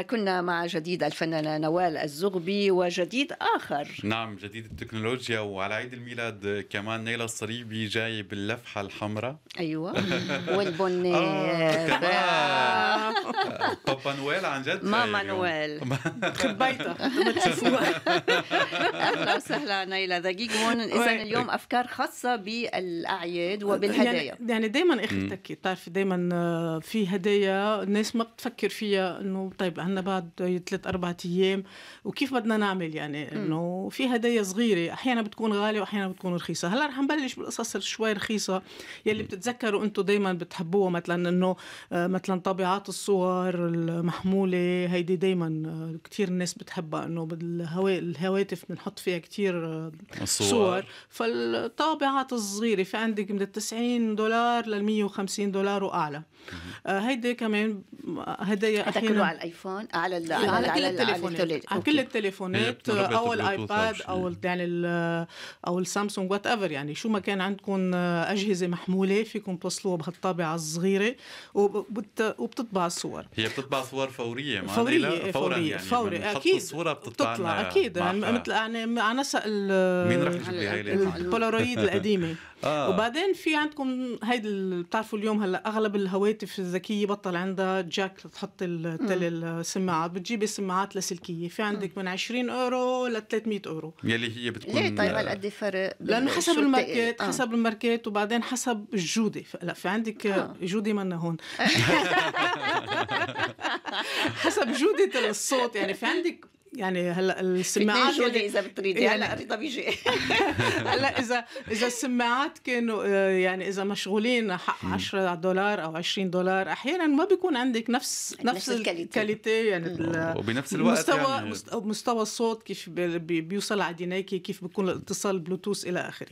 كنا مع جديد الفنانة نوال الزغبي وجديد آخر نعم جديد التكنولوجيا وعلى عيد الميلاد كمان نيلة الصليبي جاي باللفحة الحمراء أيوة والبنية آه، بابا نويل عن جد ماما نويل خبيتها أهلا وسهلا نيلة ذا هون إذا اليوم أفكار خاصة بالأعياد وبالهدايا يعني, يعني دائما أختك تعرفي دائما آه، في هدايا الناس ما بتفكر فيها إنه طيب عندنا بعد ثلاث أربعة أيام وكيف بدنا نعمل يعني إنه في هدايا صغيرة أحيانا بتكون غالية وأحيانا بتكون رخيصة هلا رح نبلش بالقصص شوي رخيصة يلي بتتذكروا أنتم دايما بتحبوها مثلا إنه آه، مثلا طابعات الصور المحمولة هيدي دايما آه، كثير الناس بتحبها إنه الهواتف بنحط فيها كثير آه، صور. صور فالطابعات الصغيرة في عندك من ال 90 دولار لل 150 دولار وأعلى هيدي كمان هدايا أحيانا على الأيفون التليفون على على, إيه، على, على, كل التليفونات على كل التليفونات او الايباد او يعني او السامسونج وات ايفر يعني شو ما كان عندكم اجهزه محموله فيكم توصلوها بهالطابعه الصغيره وبتطبع الصور هي بتطبع صور فوريه ما فوريه فورية يعني فوري اكيد الصوره بتطلع اكيد يعني مثل يعني على نسق مين رح البولارويد القديمه آه. وبعدين في عندكم هيدي بتعرفوا اليوم هلا اغلب الهواتف الذكيه بطل عندها جاك تحط التلي سماعات بتجيبي سماعات لاسلكيه في عندك من 20 اورو ل 300 اورو يلي هي بتكون ليه طيب هل قد إيه فرق لانه حسب الماركت آه. حسب الماركت وبعدين حسب الجوده لا في عندك آه. جوده منا هون حسب جوده الصوت يعني في عندك يعني هلا السماعات اللي اذا بتريدي يعني هلا رضا بيجي هلا اذا اذا السماعات كانوا آه، يعني اذا مشغولين حق 10 دولار او 20 دولار احيانا ما بيكون عندك نفس نفس الكاليتي يعني آه، وبنفس الوقت مستوى يعني آه، مستوى الصوت كيف بيوصل على عدينيكي كيف بيكون الاتصال بلوتوث الى اخره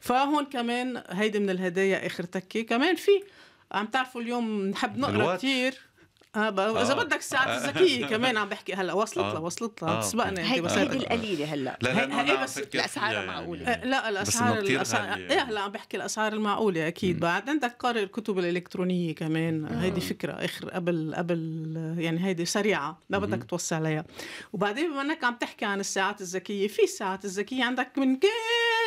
فهون كمان هيدي من الهدايا اخر تكه كمان في عم تعرفوا اليوم نحب نقرا كثير هذا آه، آه. واذا اذا بدك الساعات آه. الذكيه كمان عم بحكي هلا وصلت لها وصلت لها تسبقني انت بس هيدي القليله هلا لا لا هي بس الاسعار معقوله إيه، لا الاسعار الاسعار ايه هلا عم بحكي الاسعار المعقوله اكيد بعد عندك قارئ الكتب الالكترونيه كمان هيدي فكره اخر قبل قبل يعني هيدي سريعه ما بدك توصي عليها وبعدين بما انك عم تحكي عن الساعات الذكيه في الساعات الذكيه عندك من كل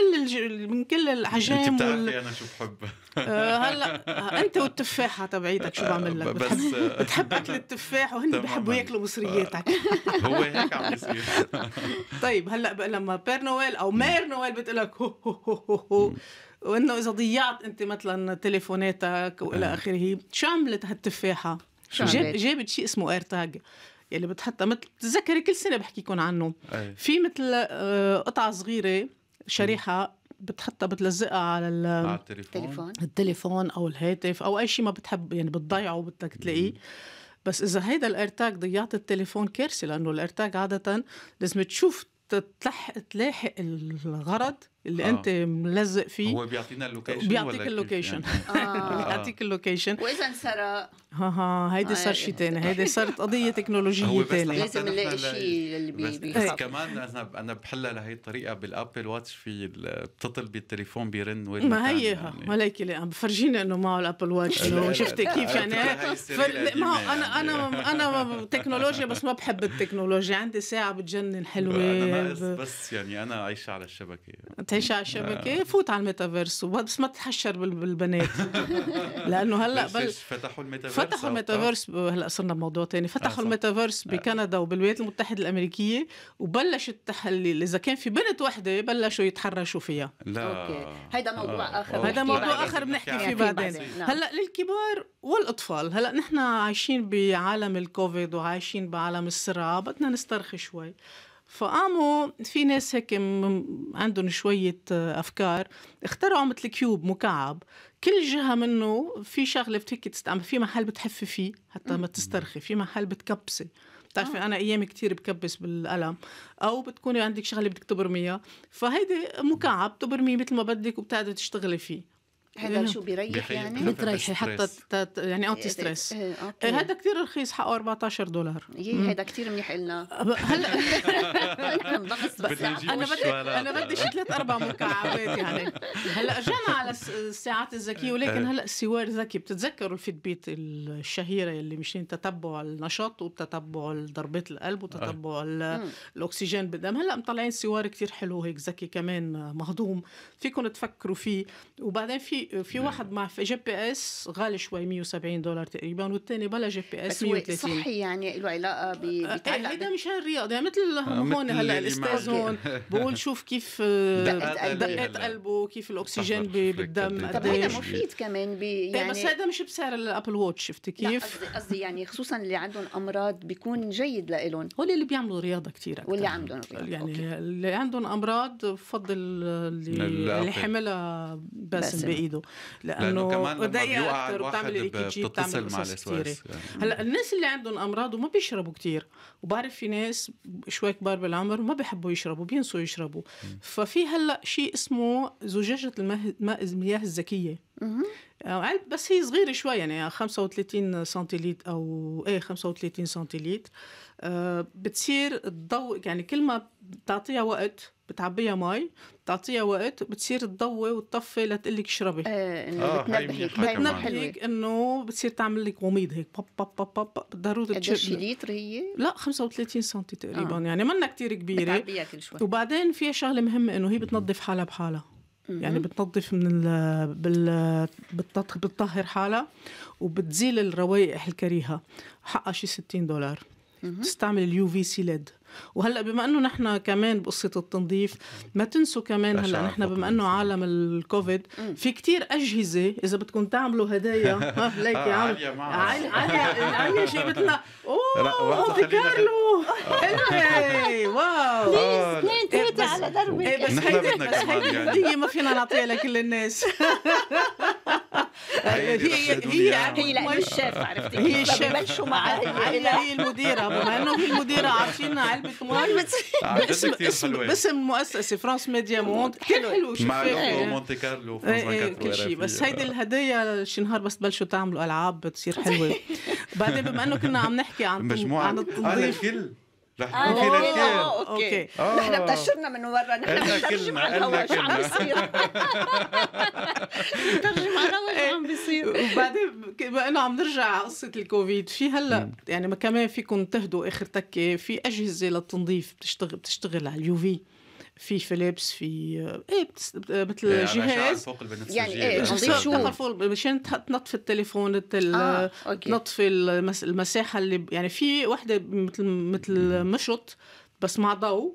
كل الج... من كل الاحجام انت بتعرفي وال... انا شو بحب آه، هلا انت والتفاحه تبعيتك شو آه، بعمل لك بس بتحب, آه، اكل التفاح وهن بحبوا ياكلوا مصرياتك هو هيك عم بيصير طيب هلا لما بير نويل او مير نويل بتقول لك هو هو هو هو وانه اذا ضيعت انت مثلا تليفوناتك والى اخره شو عملت هالتفاحه؟ شو جاب جابت شيء اسمه ايرتاج يلي بتحطها مثل بتتذكري كل سنه بحكيكم عنه أي. في مثل قطعه صغيره شريحه بتحطها بتلزقها على على التليفون التليفون او الهاتف او اي شيء ما بتحب يعني بتضيعه بدك تلاقيه بس اذا هيدا الارتاج ضيعت التليفون كارثه لانه الارتاج عاده لازم تشوف تلحق تلاحق الغرض اللي آه. انت ملزق فيه هو بيعطينا اللوكيشن بيعطيك اللوكيشن يعني. بيعطيك آه. اللوكيشن واذا انسرق ها ها هيدي صار شيء ثاني آه، آه. هيدي صارت قضيه تكنولوجيه ثانيه لازم نلاقي شيء اللي بي بس, إيه. كمان انا انا بحلها لهي الطريقه بالابل واتش في بتطل بالتليفون بيرن وين ما هي ما يعني. وليك عم بفرجينا انه معه الابل واتش شفتي كيف يعني ما انا يعني. انا انا تكنولوجيا بس ما بحب التكنولوجيا عندي ساعه بتجنن حلوه انا بس يعني انا عايشه على الشبكه تعيش على الشبكه فوت على الميتافيرس بس ما تتحشر بالبنات لانه هلا بل فتحوا الميتافيرس فتحوا الميتافيرس آه. هلا صرنا بموضوع تاني فتحوا آه، الميتافيرس آه. بكندا وبالولايات المتحده الامريكيه وبلش التحليل اذا كان في بنت وحده بلشوا يتحرشوا فيها لا اوكي هيدا موضوع اخر هيدا موضوع اخر بنحكي فيه بعدين نعم. هلا للكبار والاطفال هلا نحن عايشين بعالم الكوفيد وعايشين بعالم السرعه بدنا نسترخي شوي فقاموا في ناس هيك عندهم شوية آه، أفكار اخترعوا مثل كيوب مكعب كل جهة منه في شغلة فيك تستعمل في محل بتحفي فيه حتى ما تسترخي في محل بتكبسي بتعرفي آه. انا ايام كتير بكبس بالقلم او بتكوني عندك شغله بدك تبرميها فهيدي مكعب تبرميه مثل ما بدك وبتقعدي تشتغلي فيه هذا شو بيريح يعني؟ بتريح حتى تت... يعني اوتي ستريس إيه، إيه، هذا كثير رخيص حقه 14 دولار إيه، هذا كثير منيح لنا هلا انا بدي انا بدي شي ثلاث اربع مكعبات يعني هلا رجعنا على الساعات الذكيه ولكن هلا السوار ذكي بتتذكروا الفيدبيت الشهيره اللي مشين تتبع النشاط وتتبع ضربات القلب وتتبع الاكسجين بالدم هلا مطلعين سوار كثير حلو هيك ذكي كمان مهضوم فيكم تفكروا فيه وبعدين في في في نعم. واحد مع جي بي اس غالي شوي 170 دولار تقريبا والثاني بلا جي بي اس 130 صحي يعني له علاقه ب آه، آه، بتعلق يعني هيدا مشان الرياضه يعني مثل آه، هون هلا الاستاذ هون بقول شوف كيف دقات قلبه كيف الاكسجين بالدم طب هيدا مفيد كمان إيه، يعني بس هيدا مش بسعر الابل ووتش شفتي كيف؟ قصدي يعني خصوصا اللي عندهم امراض بيكون جيد لإلهم هول اللي بيعملوا رياضه كثير واللي عندهم رياضه يعني اللي عندهم امراض بفضل اللي, اللي حملها باسم بايده بايده لانه, لأنه كمان اكثر وبتعمل الاي جي بتتصل مع يعني. هلا الناس اللي عندهم امراض وما بيشربوا كتير وبعرف في ناس شوي كبار بالعمر ما بيحبوا يشربوا بينسوا يشربوا ففي هلا شيء اسمه زجاجه الماء المياه الذكيه آه، علب بس هي صغيره شوي يعني 35 سنتيليت او ايه 35 سنتيليت آه، بتصير الضوء يعني كل ما بتعطيها وقت بتعبيها مي بتعطيها وقت بتصير تضوي وتطفي لتقلك اشربي ايه انه انه بتصير تعمل لك وميض هيك بب بب بب بب باب ضروري قديش لتر هي؟ لا 35 سم تقريبا آه. يعني منا كتير كبيره بتعبيها كل شوي وبعدين فيها شغله مهمه انه هي بتنظف حالها بحالها يعني بتنظف من ال بال بتطهر حالها وبتزيل الروائح الكريهه حقها شي 60 دولار بتستعمل اليو في سي ليد وهلا بما انه نحن كمان بقصه التنظيف ما تنسوا كمان هلا نحن بما انه عالم الكوفيد في كتير اجهزه اذا بدكم تعملوا هدايا ليك يا آه، عم عالية جابت لنا اوه مونتي كارلو آه. واو اثنين ثلاثه إيه، على دربك إيه، بس هيدي يعني. ما فينا نعطيها لكل الناس هي هي هي, هي لأن الشاف عرفتي هي الشيف بلشوا مع هي المديره بما انه هي المديره عارفين علبه مواد باسم اسم باسم المؤسسه فرانس ميديا موند كان حلو شفاف مونتي إيه، إيه، كارلو كل شيء بس هيدي الهدايا شي نهار بس تبلشوا تعملوا العاب بتصير حلوه بعدين بما انه كنا عم نحكي عن مجموعه عن الكل رح نكون في للكل اوكي آه. نحن بتشرنا من ورا نحن بنترجم على الهوا شو عم بيصير بنترجم على الهوا شو عم بيصير وبعدين بما انه عم نرجع على قصه الكوفيد في هلا يعني كمان فيكم تهدوا اخر تكه في اجهزه للتنظيف بتشتغل بتشتغل على اليو في في فيليبس في آه، ايه آه، مثل إيه، جهاز فوق يعني ايه نضيف يعني شو مشان تنطفي التليفون تل... آه، تنطفي آه، المساحه اللي يعني في وحده مثل مثل مشط بس مع ضوء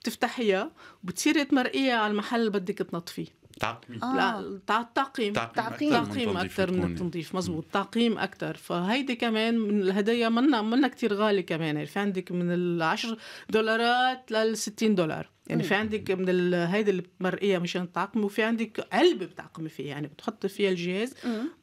بتفتحيها وبتصيري تمرقيها على المحل اللي بدك تنطفيه تعقيم آه. لا التعقيم تعقيم تعقيم اكثر من التنظيف مزبوط تعقيم اكثر فهيدي كمان من الهدايا منا منا كثير غالي كمان يعني في عندك من العشر دولارات لل 60 دولار يعني في عندك من هيدي المرئيه مشان تعقمي وفي عندك علبه بتعقمي فيها يعني بتحطي فيها الجهاز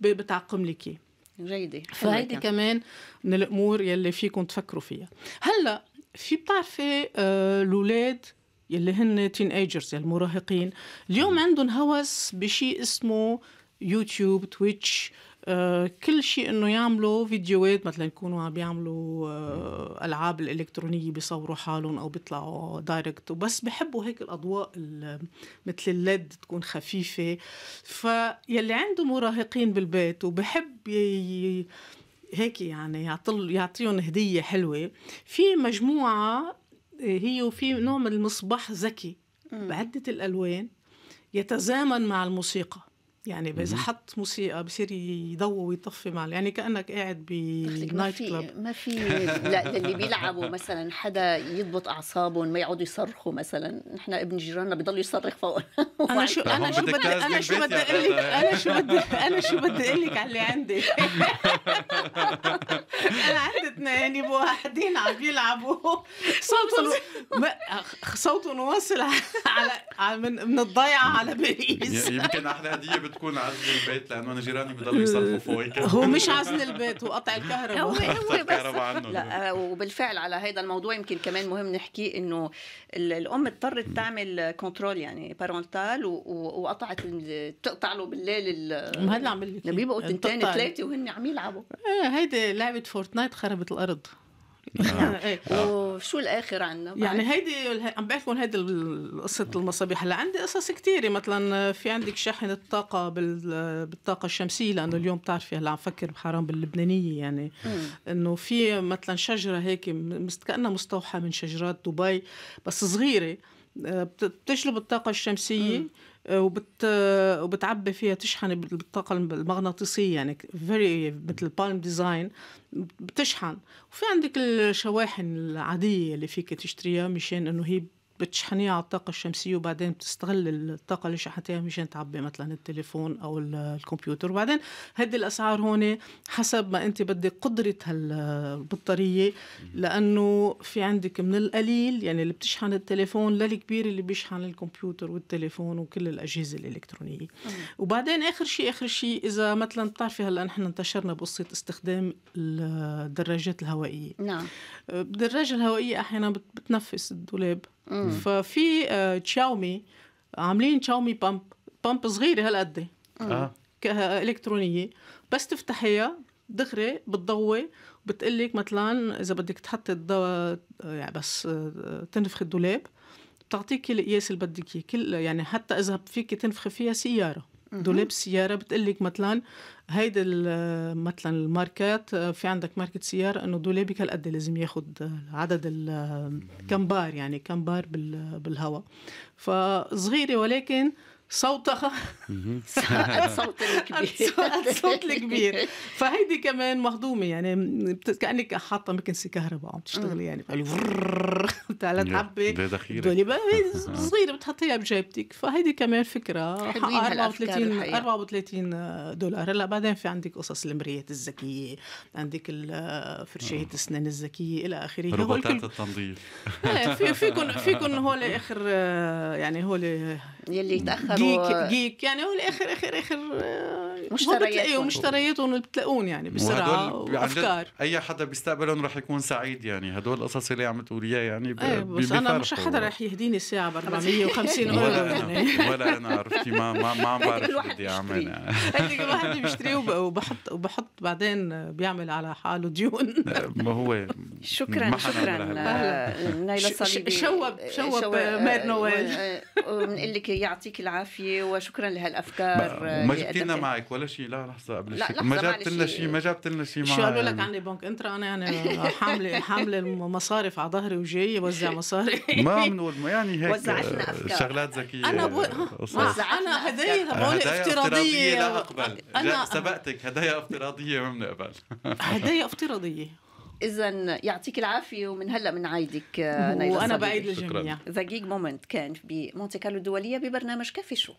بتعقم لك جيدة فهيدي كمان من الامور يلي فيكم تفكروا فيها هلا في بتعرفي آه، الاولاد آه يلي هن تين ايجرز المراهقين اليوم عندهم هوس بشيء اسمه يوتيوب تويتش آه، كل شيء انه يعملوا فيديوهات مثلا يكونوا عم يعملوا آه، العاب الالكترونيه بيصوروا حالهم او بيطلعوا دايركت وبس بحبوا هيك الاضواء مثل الليد تكون خفيفه فيلي عنده مراهقين بالبيت وبحب ي... هيك يعني يعطل يعطيهم هديه حلوه في مجموعه هي وفي نوع من المصباح ذكي بعدة الألوان يتزامن مع الموسيقى يعني اذا حط موسيقى بصير يضوي ويطفي مع يعني كانك قاعد بنايت كلاب ما في لا اللي بيلعبوا مثلا حدا يضبط اعصابهم ما يقعدوا يصرخوا مثلا نحن ابن جيراننا بضل يصرخ فوق انا شو انا شو بدي انا شو بدي اقول لك انا شو بدي انا شو بدي اقول لك على اللي عندي انا عندي اثنين يبقوا عم بيلعبوا صوتهم صوتهم واصل على من من الضيعه على باريس يمكن احلى هديه تكون عزل البيت لانه انا جيراني بضلوا يصرفوا فوق هو مش عزل البيت وقطع الكهرباء هو هو بس لا وبالفعل على هذا الموضوع يمكن كمان مهم نحكي انه الام اضطرت تعمل كنترول يعني بارونتال وقطعت تقطع له بالليل ما هلا عم بيبقوا تنتين ثلاثه وهن عم يلعبوا آه، هيدي لعبه فورتنايت خربت الارض نعم. إيه. آه. وشو الاخر عندنا يعني هيدي عم بحكم هيدي قصه المصابيح هلا عندي قصص كثيره مثلا في عندك شحن الطاقه بالطاقه الشمسيه لانه اليوم بتعرفي هلا عم فكر بحرام باللبنانيه يعني انه في مثلا شجره هيك كانها مستوحى من شجرات دبي بس صغيره آه، بتشلب الطاقة الشمسية آه، وبت وبتعبي فيها تشحن بالطاقه المغناطيسيه يعني فيري مثل بالم ديزاين بتشحن وفي عندك الشواحن العاديه اللي فيك تشتريها مشان انه هي بتشحنيها على الطاقة الشمسية وبعدين بتستغل الطاقة اللي شحنتيها مشان تعبي مثلا التليفون أو الكمبيوتر وبعدين هدي الأسعار هون حسب ما أنت بدك قدرة هالبطارية لأنه في عندك من القليل يعني اللي بتشحن التليفون للكبير اللي بيشحن الكمبيوتر والتليفون وكل الأجهزة الإلكترونية وبعدين آخر شيء آخر شيء إذا مثلا بتعرفي هلا نحن انتشرنا بقصة استخدام الدراجات الهوائية نعم الدراجة الهوائية أحيانا بتنفس الدولاب ففي آه، تشاومي عاملين تشاومي بامب بامب صغيره هالقد آه. اه الكترونيه بس تفتحيها دغري بتضوي لك مثلا اذا بدك تحطي الضوء يعني بس آه، تنفخ الدولاب بتعطيك القياس اللي بدك اياه كل يعني حتى اذا فيك تنفخي فيها سياره دولاب سياره بتقول لك مثلا هيدي مثلا الماركات آه، في عندك ماركه سياره انه دولابك هالقد لازم ياخذ عدد كم بار يعني كم بار بالهواء فصغيره ولكن صوتها قد صوت الكبير قد صوت الكبير فهيدي كمان مهضومه يعني كانك حاطه مكنسه كهرباء عم تشتغلي يعني ثلاث دوني دولي آه. صغيرة بتحطيها بجيبتك فهيدي كمان فكرة حلوين 34 34 دولار هلا بعدين في عندك قصص المريات الذكية عندك فرشاية آه. السنان الذكية إلى آخره روبوتات التنظيف آه، في فيكم فيكم هول آخر يعني هول يلي يتأخروا جيك جيك يعني هول آخر آخر آخر مشترياتهم مشترياتهم بتلاقون يعني بسرعة يعني وأفكار أي حدا بيستقبلهم رح يكون سعيد يعني هدول القصص اللي عم تقوليها يعني ايه آه، آه، بس انا مش حدا رح يهديني ساعه ب 450 ولا انا ولا انا عرفتي ما ما ما بعرف بدي اعمل كل الواحد بيشتري وبحط وبحط بعدين بيعمل على حاله ديون آه، ما هو شكرا شكرا نايلة صليبي شوب شوب مير نويل بنقول لك يعطيك العافيه وشكرا لهالافكار ما آه، جبتينا لنا معك ولا شيء لا لحظه قبل لا لحظة ما جابت لنا شيء ما جابت لنا شيء شو قالوا لك عني بنك انترا انا يعني حامله حامله المصارف على ظهري وجاي وزع مصاري ما بنقول يعني هيك وزعتنا افكار شغلات ذكيه انا بو... انا هدايا هدول افتراضيه لا اقبل انا سبقتك هدايا افتراضيه ما بنقبل هدايا افتراضيه اذا يعطيك العافيه ومن هلا بنعايدك نايلا آه، وانا بعيد للجميع ذا جيج مومنت كان بمونتي كارلو الدوليه ببرنامج كافي شو